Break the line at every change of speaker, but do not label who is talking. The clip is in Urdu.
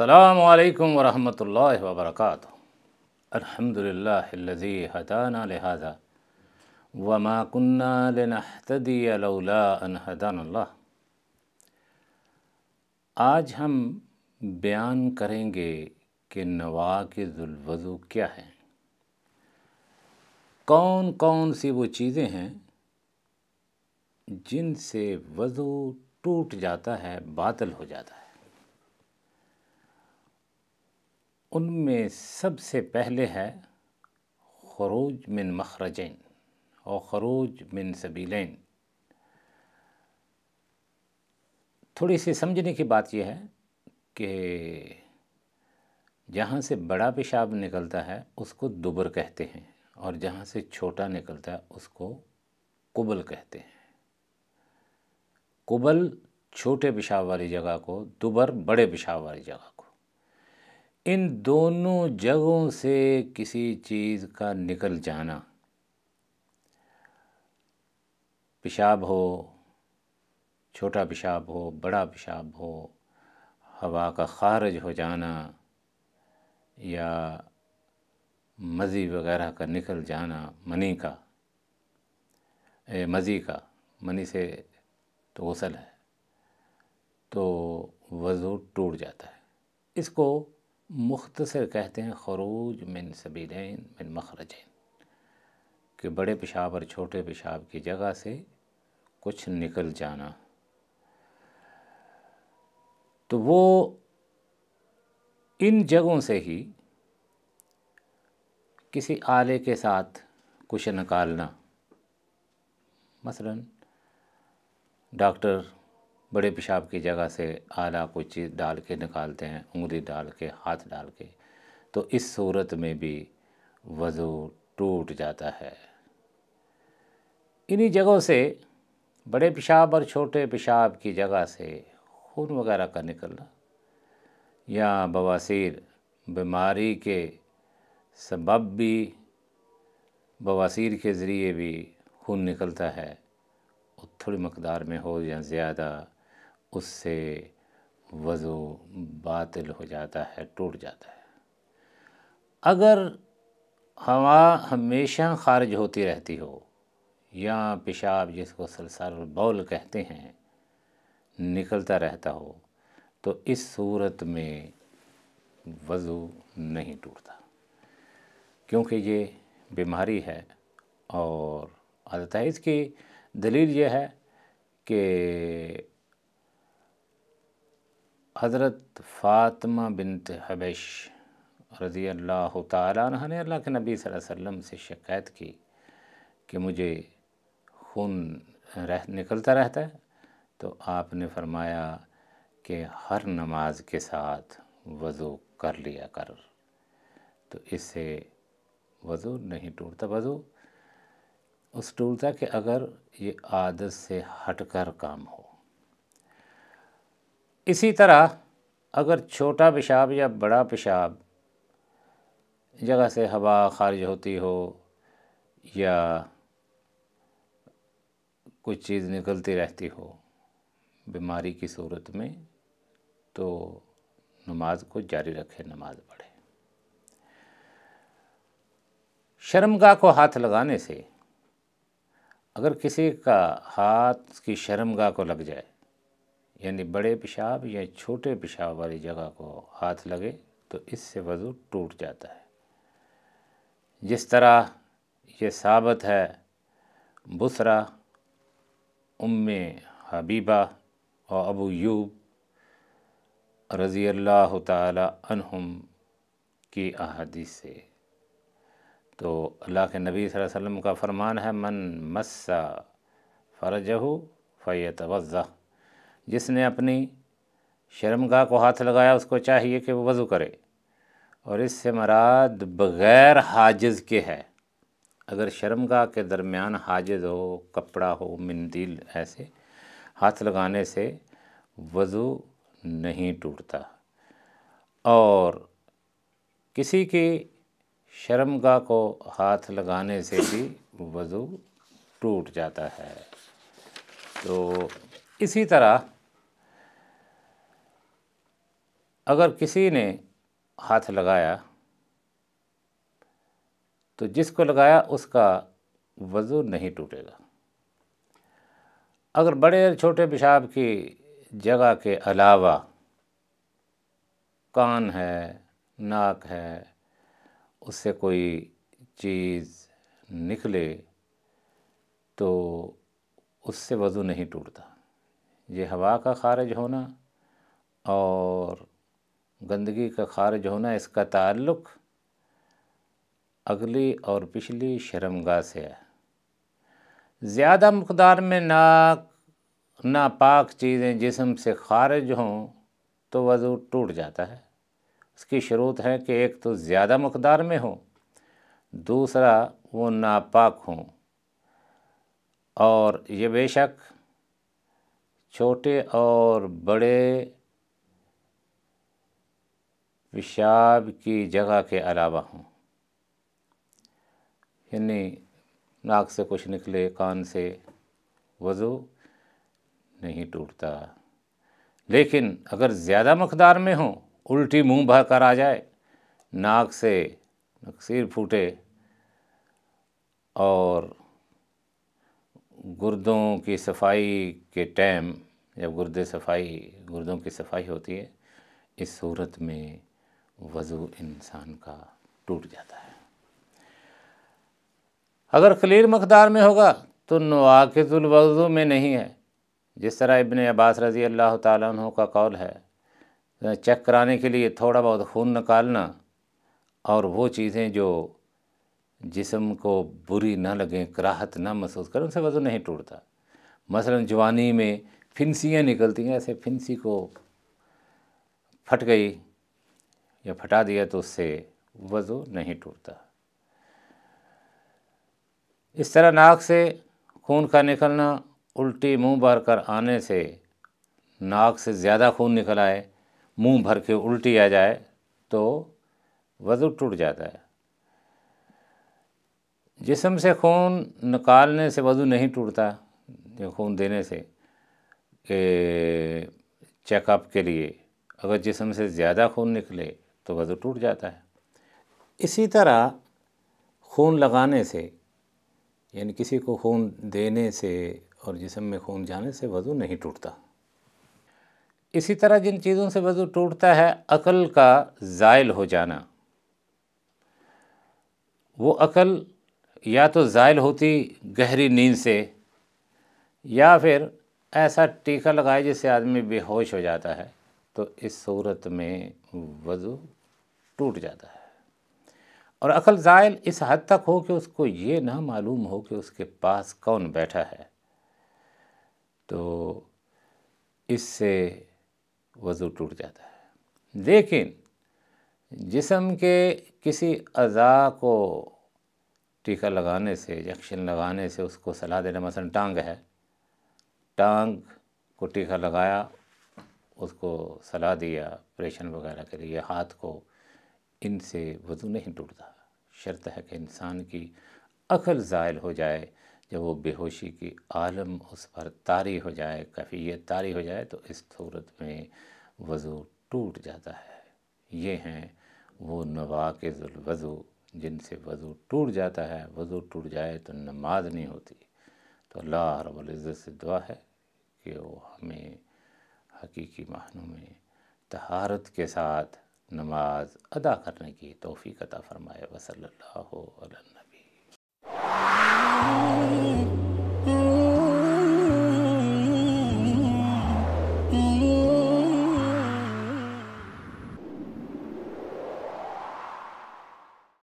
السلام علیکم ورحمۃ اللہ وبرکاتہ الحمد للہ ان هدانا اللہ آج ہم بیان کریں گے کہ نواقض الوضو کیا ہے کون کون سی وہ چیزیں ہیں جن سے وضو ٹوٹ جاتا ہے باطل ہو جاتا ہے ان میں سب سے پہلے ہے خروج من مخرجین اور خروج من سبیلین تھوڑی سی سمجھنے کی بات یہ ہے کہ جہاں سے بڑا پیشاب نکلتا ہے اس کو دبر کہتے ہیں اور جہاں سے چھوٹا نکلتا ہے اس کو قبل کہتے ہیں قبل چھوٹے پشاب والی جگہ کو دبر بڑے پشاب والی جگہ کو ان دونوں جگہوں سے کسی چیز کا نکل جانا پیشاب ہو چھوٹا پیشاب ہو بڑا پیشاب ہو ہوا کا خارج ہو جانا یا مزی وغیرہ کا نکل جانا منی کا مزی کا منی سے تو غسل ہے تو وضو ٹوٹ جاتا ہے اس کو مختصر کہتے ہیں خروج من سبیلین من مخرجین کہ بڑے پیشاب اور چھوٹے پیشاب کی جگہ سے کچھ نکل جانا تو وہ ان جگہوں سے ہی کسی آلے کے ساتھ کچھ نکالنا مثلا ڈاکٹر بڑے پیشاب کی جگہ سے آلہ کوئی چیز ڈال کے نکالتے ہیں انگلی ڈال کے ہاتھ ڈال کے تو اس صورت میں بھی وضو ٹوٹ جاتا ہے انہی جگہوں سے بڑے پیشاب اور چھوٹے پیشاب کی جگہ سے خون وغیرہ کا نکلنا یا بواسیر بیماری کے سبب بھی بواسیر کے ذریعے بھی خون نکلتا ہے اور تھوڑی مقدار میں ہو یا زیادہ اس سے وضو باطل ہو جاتا ہے ٹوٹ جاتا ہے اگر ہوا ہمیشہ خارج ہوتی رہتی ہو یا پیشاب جس کو سلسل بول کہتے ہیں نکلتا رہتا ہو تو اس صورت میں وضو نہیں ٹوٹتا کیونکہ یہ بیماری ہے اور ہے اس کی دلیل یہ ہے کہ حضرت فاطمہ بنت حبش رضی اللہ تعالیٰ عنہ نے اللہ کے نبی صلی اللہ علیہ وسلم سے شکایت کی کہ مجھے خون رہ نکلتا رہتا ہے تو آپ نے فرمایا کہ ہر نماز کے ساتھ وضو کر لیا کر تو اس سے وضو نہیں ٹوٹتا وضو اس ٹوٹتا کہ اگر یہ عادت سے ہٹ کر کام ہو اسی طرح اگر چھوٹا پیشاب یا بڑا پیشاب جگہ سے ہوا خارج ہوتی ہو یا کچھ چیز نکلتی رہتی ہو بیماری کی صورت میں تو نماز کو جاری رکھے نماز پڑھے شرمگاہ کو ہاتھ لگانے سے اگر کسی کا ہاتھ کی شرمگاہ کو لگ جائے یعنی بڑے پیشاب یا چھوٹے پیشاب والی جگہ کو ہاتھ لگے تو اس سے وضو ٹوٹ جاتا ہے جس طرح یہ ثابت ہے بسرا ام حبیبہ اور ابو یوب رضی اللہ تعالی عنہم کی احادیث سے تو اللہ کے نبی صلی اللہ علیہ وسلم کا فرمان ہے من مسا فرجہ فیت جس نے اپنی شرمگاہ کو ہاتھ لگایا اس کو چاہیے کہ وہ وضو کرے اور اس سے مراد بغیر حاجز کے ہے اگر شرمگاہ کے درمیان حاجز ہو کپڑا ہو مندیل ایسے ہاتھ لگانے سے وضو نہیں ٹوٹتا اور کسی کی شرمگاہ کو ہاتھ لگانے سے بھی وضو ٹوٹ جاتا ہے تو اسی طرح اگر کسی نے ہاتھ لگایا تو جس کو لگایا اس کا وضو نہیں ٹوٹے گا اگر بڑے چھوٹے پیشاب کی جگہ کے علاوہ کان ہے ناک ہے اس سے کوئی چیز نکلے تو اس سے وضو نہیں ٹوٹتا یہ ہوا کا خارج ہونا اور گندگی کا خارج ہونا اس کا تعلق اگلی اور پچھلی شرمگاہ سے ہے زیادہ مقدار میں ناک ناپاک چیزیں جسم سے خارج ہوں تو وضو ٹوٹ جاتا ہے اس کی شروط ہے کہ ایک تو زیادہ مقدار میں ہوں دوسرا وہ ناپاک ہوں اور یہ بے شک چھوٹے اور بڑے پیشاب کی جگہ کے علاوہ ہوں یعنی ناک سے کچھ نکلے کان سے وضو نہیں ٹوٹتا لیکن اگر زیادہ مقدار میں ہوں الٹی منہ بھر کر آ جائے ناک سے سیر پھوٹے اور گردوں کی صفائی کے ٹائم یا گرد صفائی گردوں کی صفائی ہوتی ہے اس صورت میں وضو انسان کا ٹوٹ جاتا ہے اگر کلیر مقدار میں ہوگا تو نواقض الوضو میں نہیں ہے جس طرح ابن عباس رضی اللہ تعالیٰ عنہ کا قول ہے چیک کرانے کے لیے تھوڑا بہت خون نکالنا اور وہ چیزیں جو جسم کو بری نہ لگیں کراہت نہ محسوس کریں ان سے وضو نہیں ٹوٹتا مثلا جوانی میں پھنسیاں نکلتی ہیں ایسے پھنسی کو پھٹ گئی یا پھٹا دیا تو اس سے وضو نہیں ٹوٹتا اس طرح ناک سے خون کا نکلنا الٹی منہ بھر کر آنے سے ناک سے زیادہ خون نکل آئے منہ بھر کے الٹی آ جائے تو وضو ٹوٹ جاتا ہے جسم سے خون نکالنے سے وضو نہیں ٹوٹتا خون دینے سے چیک اپ کے لیے اگر جسم سے زیادہ خون نکلے تو وضو ٹوٹ جاتا ہے اسی طرح خون لگانے سے یعنی کسی کو خون دینے سے اور جسم میں خون جانے سے وضو نہیں ٹوٹتا اسی طرح جن چیزوں سے وضو ٹوٹتا ہے عقل کا زائل ہو جانا وہ عقل یا تو زائل ہوتی گہری نیند سے یا پھر ایسا ٹیکہ لگائے جس سے آدمی ہوش ہو جاتا ہے تو اس صورت میں وضو ٹوٹ جاتا ہے اور عقل زائل اس حد تک ہو کہ اس کو یہ نہ معلوم ہو کہ اس کے پاس کون بیٹھا ہے تو اس سے وضو ٹوٹ جاتا ہے لیکن جسم کے کسی اعضاء کو ٹیکہ لگانے سے ایکشن لگانے سے اس کو صلاح دینا مثلا ٹانگ ہے ٹانگ کو ٹیکہ لگایا اس کو صلاح دیا پریشن وغیرہ کے لیے ہاتھ کو ان سے وضو نہیں ٹوٹتا شرط ہے کہ انسان کی عقل زائل ہو جائے جب وہ بے ہوشی کی عالم اس پر طاری ہو جائے کفیت طاری ہو جائے تو اس صورت میں وضو ٹوٹ جاتا ہے یہ ہیں وہ نواق الوضو جن سے وضو ٹوٹ جاتا ہے وضو ٹوٹ جائے تو نماز نہیں ہوتی تو اللہ رب العزت سے دعا ہے کہ وہ ہمیں حقیقی معنوں میں تہارت کے ساتھ نماز ادا کرنے کی توفیق عطا فرمائے وصلی اللہ نبی